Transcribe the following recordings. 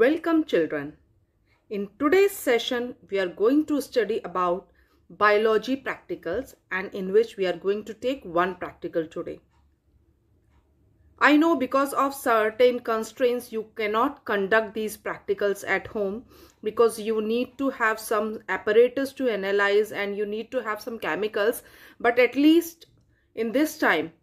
Welcome children. In today's session, we are going to study about biology practicals and in which we are going to take one practical today. I know because of certain constraints, you cannot conduct these practicals at home because you need to have some apparatus to analyze and you need to have some chemicals. But at least in this time,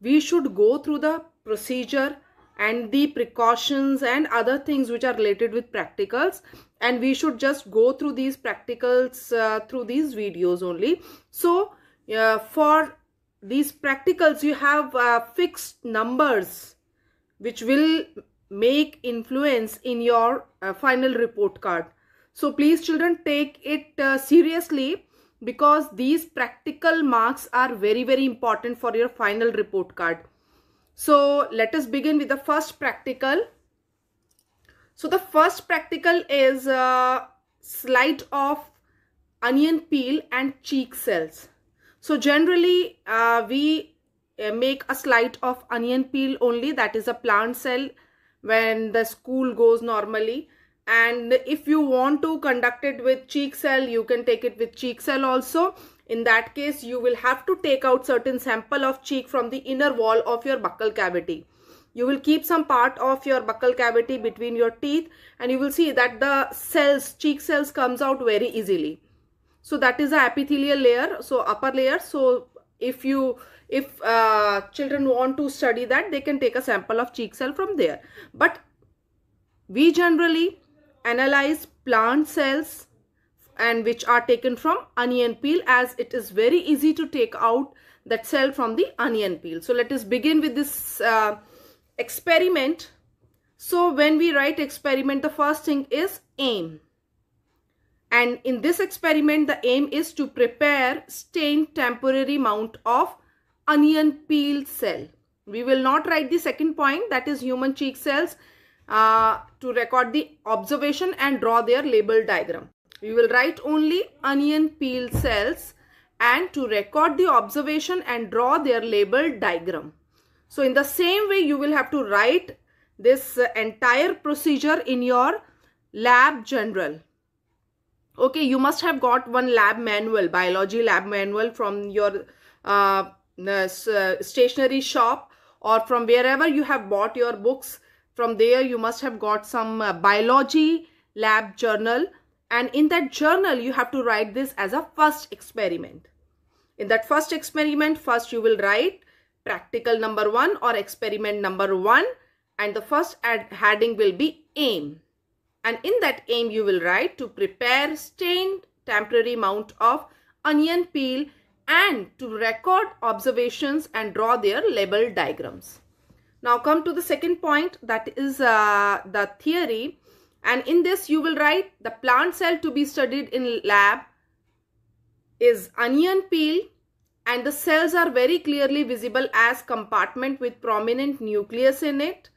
we should go through the procedure and the precautions and other things which are related with practicals and we should just go through these practicals uh, through these videos only so uh, for these practicals you have uh, fixed numbers which will make influence in your uh, final report card so please children take it uh, seriously because these practical marks are very very important for your final report card so let us begin with the first practical. So the first practical is a uh, slide of onion peel and cheek cells. So generally uh, we uh, make a slide of onion peel only that is a plant cell when the school goes normally and if you want to conduct it with cheek cell you can take it with cheek cell also in that case, you will have to take out certain sample of cheek from the inner wall of your buccal cavity. You will keep some part of your buccal cavity between your teeth and you will see that the cells, cheek cells comes out very easily. So that is the epithelial layer, so upper layer. So if you if uh, children want to study that they can take a sample of cheek cell from there but we generally analyze plant cells and which are taken from onion peel as it is very easy to take out that cell from the onion peel. So let us begin with this uh, experiment. So when we write experiment, the first thing is aim. And in this experiment, the aim is to prepare stained temporary mount of onion peel cell. We will not write the second point that is human cheek cells uh, to record the observation and draw their label diagram. We will write only onion peel cells and to record the observation and draw their labeled diagram. So in the same way you will have to write this uh, entire procedure in your lab general. Okay, you must have got one lab manual, biology lab manual from your uh, uh, uh, stationery shop or from wherever you have bought your books. From there you must have got some uh, biology lab journal and in that journal, you have to write this as a first experiment. In that first experiment, first you will write practical number one or experiment number one. And the first heading will be aim. And in that aim, you will write to prepare stained temporary mount of onion peel and to record observations and draw their label diagrams. Now come to the second point that is uh, the theory and in this you will write the plant cell to be studied in lab is onion peel and the cells are very clearly visible as compartment with prominent nucleus in it.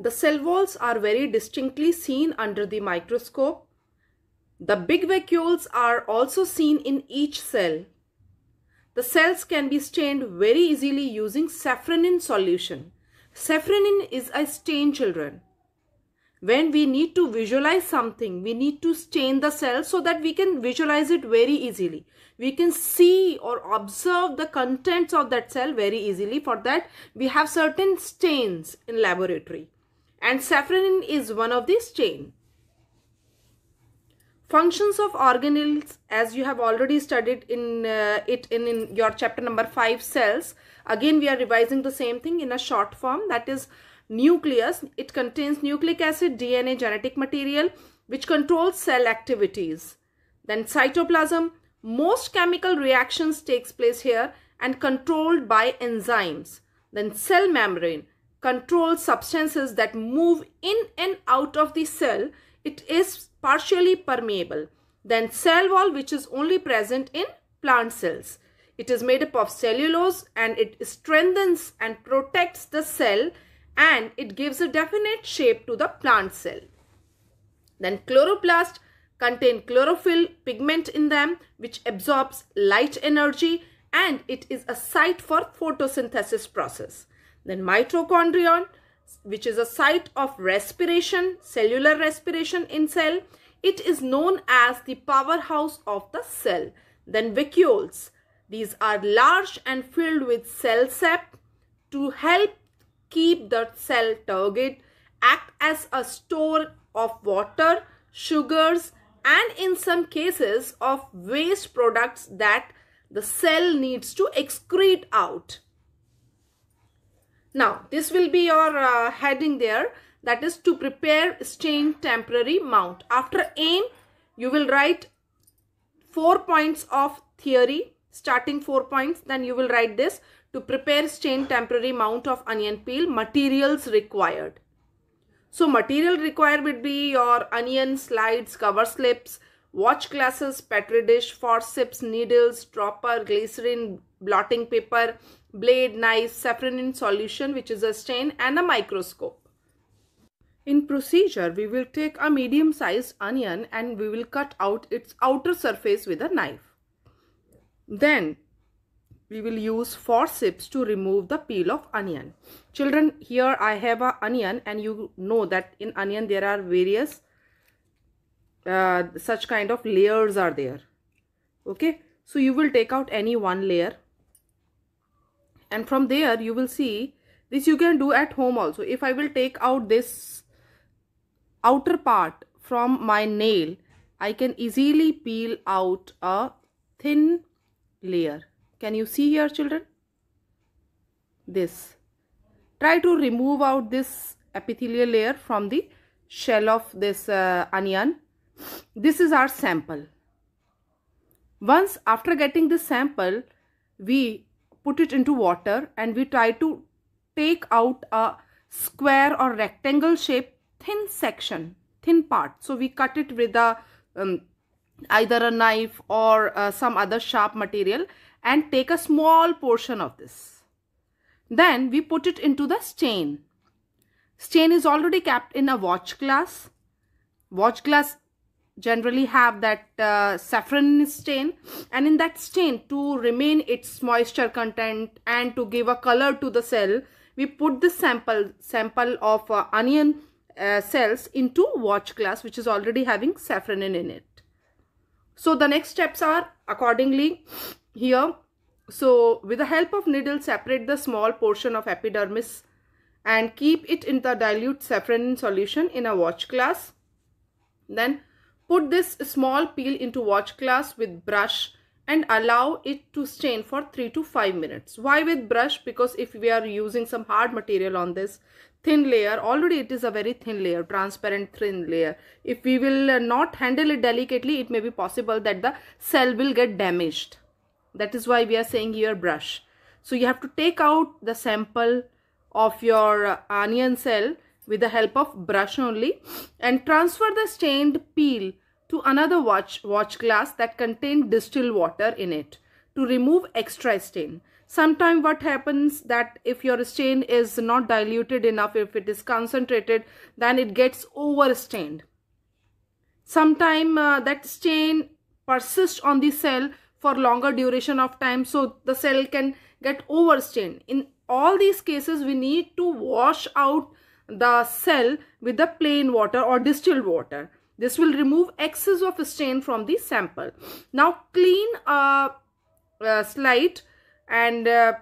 The cell walls are very distinctly seen under the microscope. The big vacuoles are also seen in each cell. The cells can be stained very easily using safranin solution. Safranin is a stain children when we need to visualize something we need to stain the cell so that we can visualize it very easily we can see or observe the contents of that cell very easily for that we have certain stains in laboratory and safranin is one of these stain functions of organelles as you have already studied in uh, it in, in your chapter number 5 cells again we are revising the same thing in a short form that is nucleus. It contains nucleic acid, DNA, genetic material, which controls cell activities. Then cytoplasm. Most chemical reactions takes place here and controlled by enzymes. Then cell membrane controls substances that move in and out of the cell. It is partially permeable. Then cell wall which is only present in plant cells. It is made up of cellulose and it strengthens and protects the cell and it gives a definite shape to the plant cell. Then chloroplast contain chlorophyll pigment in them which absorbs light energy and it is a site for photosynthesis process. Then mitochondrion which is a site of respiration, cellular respiration in cell. It is known as the powerhouse of the cell. Then vacuoles. These are large and filled with cell sap to help keep the cell target, act as a store of water, sugars and in some cases of waste products that the cell needs to excrete out. Now this will be your uh, heading there that is to prepare stain temporary mount. After aim you will write 4 points of theory starting 4 points then you will write this to prepare stain temporary mount of onion peel, materials required. So material required would be your onion slides, cover slips, watch glasses, petri dish, forceps, needles, dropper, glycerin, blotting paper, blade, knife, saffron in solution which is a stain and a microscope. In procedure, we will take a medium sized onion and we will cut out its outer surface with a knife. Then we will use forceps to remove the peel of onion. Children, here I have a onion and you know that in onion there are various uh, such kind of layers are there. Okay, so you will take out any one layer and from there you will see this you can do at home also. If I will take out this outer part from my nail, I can easily peel out a thin layer can you see here children? This. Try to remove out this epithelial layer from the shell of this uh, onion. This is our sample. Once after getting this sample, we put it into water and we try to take out a square or rectangle shape thin section, thin part. So we cut it with a um, either a knife or uh, some other sharp material and take a small portion of this. Then we put it into the stain. Stain is already kept in a watch glass. Watch glass generally have that uh, saffron stain and in that stain to remain its moisture content and to give a color to the cell we put this sample sample of uh, onion uh, cells into watch glass which is already having saffron in it so the next steps are accordingly here so with the help of needle separate the small portion of epidermis and keep it in the dilute safranin solution in a watch glass then put this small peel into watch glass with brush and allow it to stain for 3 to 5 minutes. Why with brush? Because if we are using some hard material on this, thin layer already it is a very thin layer transparent thin layer if we will uh, not handle it delicately it may be possible that the cell will get damaged that is why we are saying here brush so you have to take out the sample of your uh, onion cell with the help of brush only and transfer the stained peel to another watch, watch glass that contain distilled water in it to remove extra stain. Sometimes what happens that if your stain is not diluted enough, if it is concentrated, then it gets overstained. Sometimes uh, that stain persists on the cell for longer duration of time so the cell can get overstained. In all these cases, we need to wash out the cell with the plain water or distilled water. This will remove excess of stain from the sample. Now clean a, a slide and uh,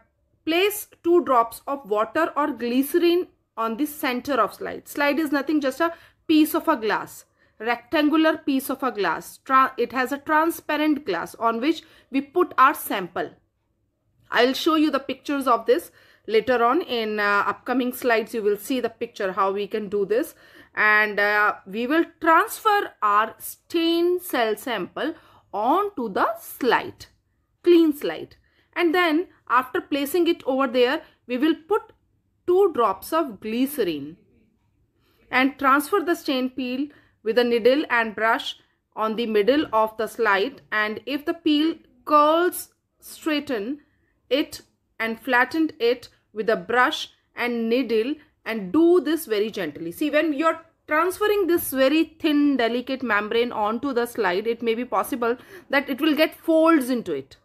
place two drops of water or glycerin on the center of slide. Slide is nothing just a piece of a glass rectangular piece of a glass. it has a transparent glass on which we put our sample. I will show you the pictures of this later on in uh, upcoming slides you will see the picture how we can do this and uh, we will transfer our stain cell sample onto the slide clean slide and then after placing it over there we will put 2 drops of glycerin and transfer the stain peel with a needle and brush on the middle of the slide and if the peel curls straighten it and flattened it with a brush and needle and do this very gently. See when you're transferring this very thin delicate membrane onto the slide it may be possible that it will get folds into it.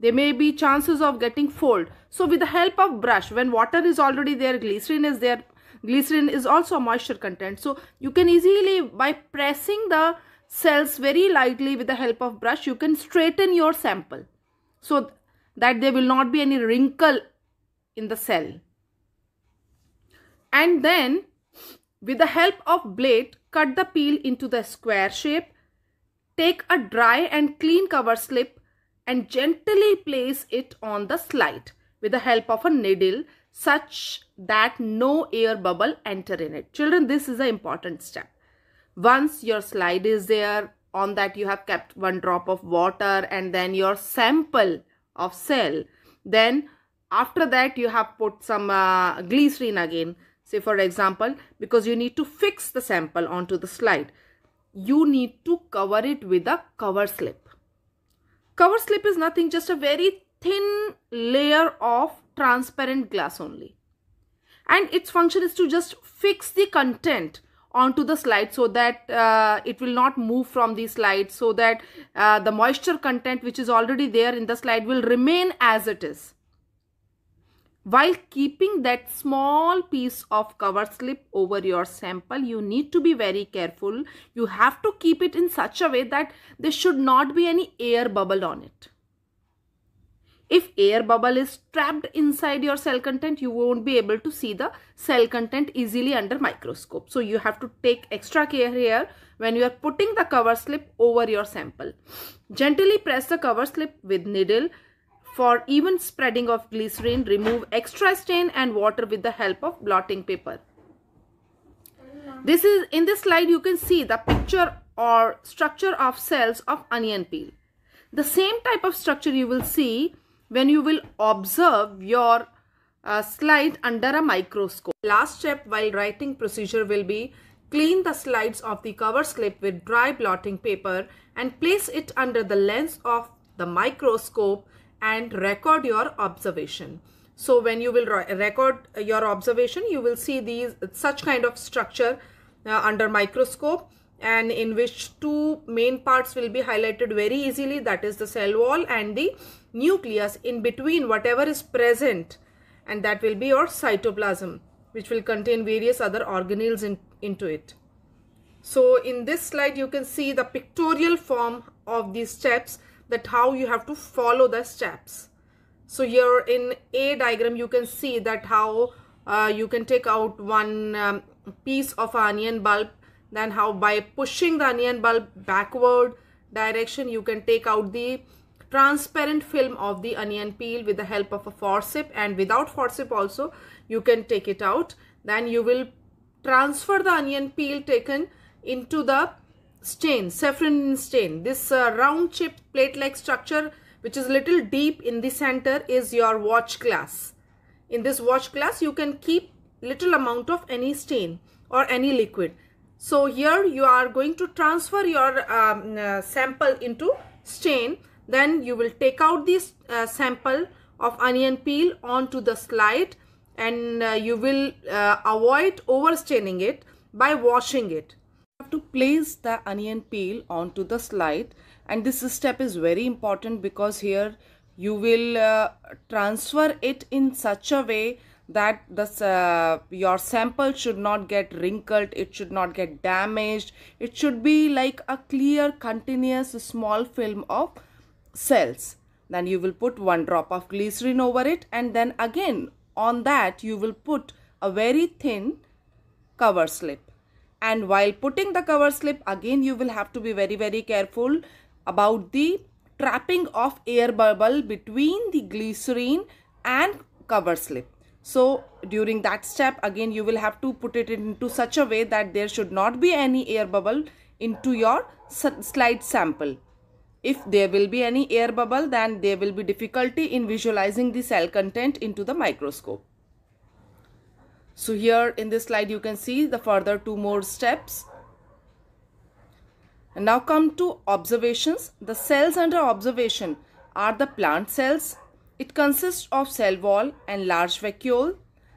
There may be chances of getting fold. So with the help of brush, when water is already there, glycerin is there. Glycerin is also a moisture content. So you can easily, by pressing the cells very lightly with the help of brush, you can straighten your sample. So that there will not be any wrinkle in the cell. And then with the help of blade, cut the peel into the square shape. Take a dry and clean cover slip and gently place it on the slide with the help of a needle such that no air bubble enter in it. Children, this is an important step. Once your slide is there, on that you have kept one drop of water and then your sample of cell. Then after that you have put some uh, glycerin again. Say for example, because you need to fix the sample onto the slide. You need to cover it with a cover slip. Cover slip is nothing, just a very thin layer of transparent glass only. And its function is to just fix the content onto the slide so that uh, it will not move from the slide so that uh, the moisture content which is already there in the slide will remain as it is. While keeping that small piece of cover slip over your sample, you need to be very careful. You have to keep it in such a way that there should not be any air bubble on it. If air bubble is trapped inside your cell content, you won't be able to see the cell content easily under microscope. So you have to take extra care here when you are putting the cover slip over your sample. Gently press the cover slip with needle for even spreading of glycerin, remove extra stain and water with the help of blotting paper. This is in this slide you can see the picture or structure of cells of onion peel. The same type of structure you will see when you will observe your uh, slide under a microscope. Last step while writing procedure will be clean the slides of the cover slip with dry blotting paper and place it under the lens of the microscope and record your observation. So when you will record your observation, you will see these such kind of structure uh, under microscope and in which two main parts will be highlighted very easily that is the cell wall and the nucleus in between whatever is present and that will be your cytoplasm which will contain various other organelles in, into it. So in this slide you can see the pictorial form of these steps that how you have to follow the steps so here in a diagram you can see that how uh, you can take out one um, piece of onion bulb then how by pushing the onion bulb backward direction you can take out the transparent film of the onion peel with the help of a forceps and without forceps also you can take it out then you will transfer the onion peel taken into the stain, saffron stain. This uh, round shaped plate like structure which is little deep in the center is your watch glass. In this watch glass you can keep little amount of any stain or any liquid. So here you are going to transfer your um, uh, sample into stain. Then you will take out this uh, sample of onion peel onto the slide and uh, you will uh, avoid overstaining it by washing it to place the onion peel onto the slide and this step is very important because here you will uh, transfer it in such a way that uh, your sample should not get wrinkled, it should not get damaged. It should be like a clear continuous small film of cells. Then you will put one drop of glycerin over it and then again on that you will put a very thin cover slip and while putting the cover slip again you will have to be very very careful about the trapping of air bubble between the glycerine and cover slip. So during that step again you will have to put it into such a way that there should not be any air bubble into your slide sample. If there will be any air bubble then there will be difficulty in visualizing the cell content into the microscope. So here in this slide you can see the further two more steps. And now come to observations. The cells under observation are the plant cells. It consists of cell wall and large vacuole.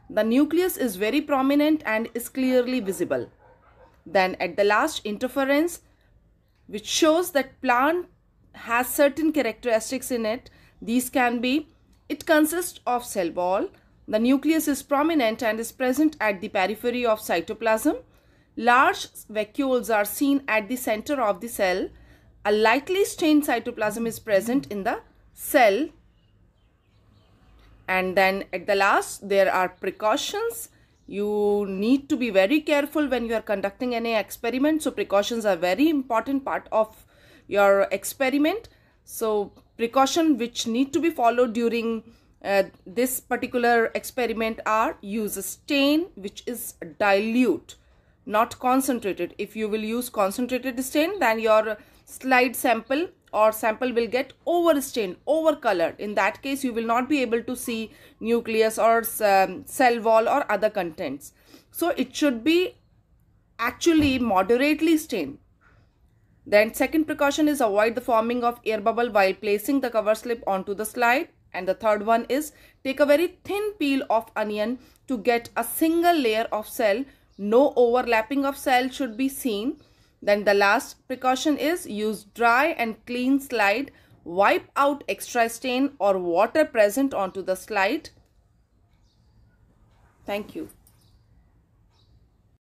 The nucleus is very prominent and is clearly visible. Then at the last interference which shows that plant has certain characteristics in it. These can be it consists of cell wall the nucleus is prominent and is present at the periphery of cytoplasm. Large vacuoles are seen at the center of the cell. A lightly stained cytoplasm is present in the cell. And then at the last, there are precautions. You need to be very careful when you are conducting any experiment. So precautions are very important part of your experiment. So precaution which need to be followed during uh, this particular experiment are use stain which is dilute not concentrated if you will use concentrated stain then your slide sample or sample will get over stained over colored in that case you will not be able to see nucleus or um, cell wall or other contents so it should be actually moderately stained then second precaution is avoid the forming of air bubble while placing the cover slip onto the slide and the third one is take a very thin peel of onion to get a single layer of cell. No overlapping of cell should be seen. Then the last precaution is use dry and clean slide. Wipe out extra stain or water present onto the slide. Thank you.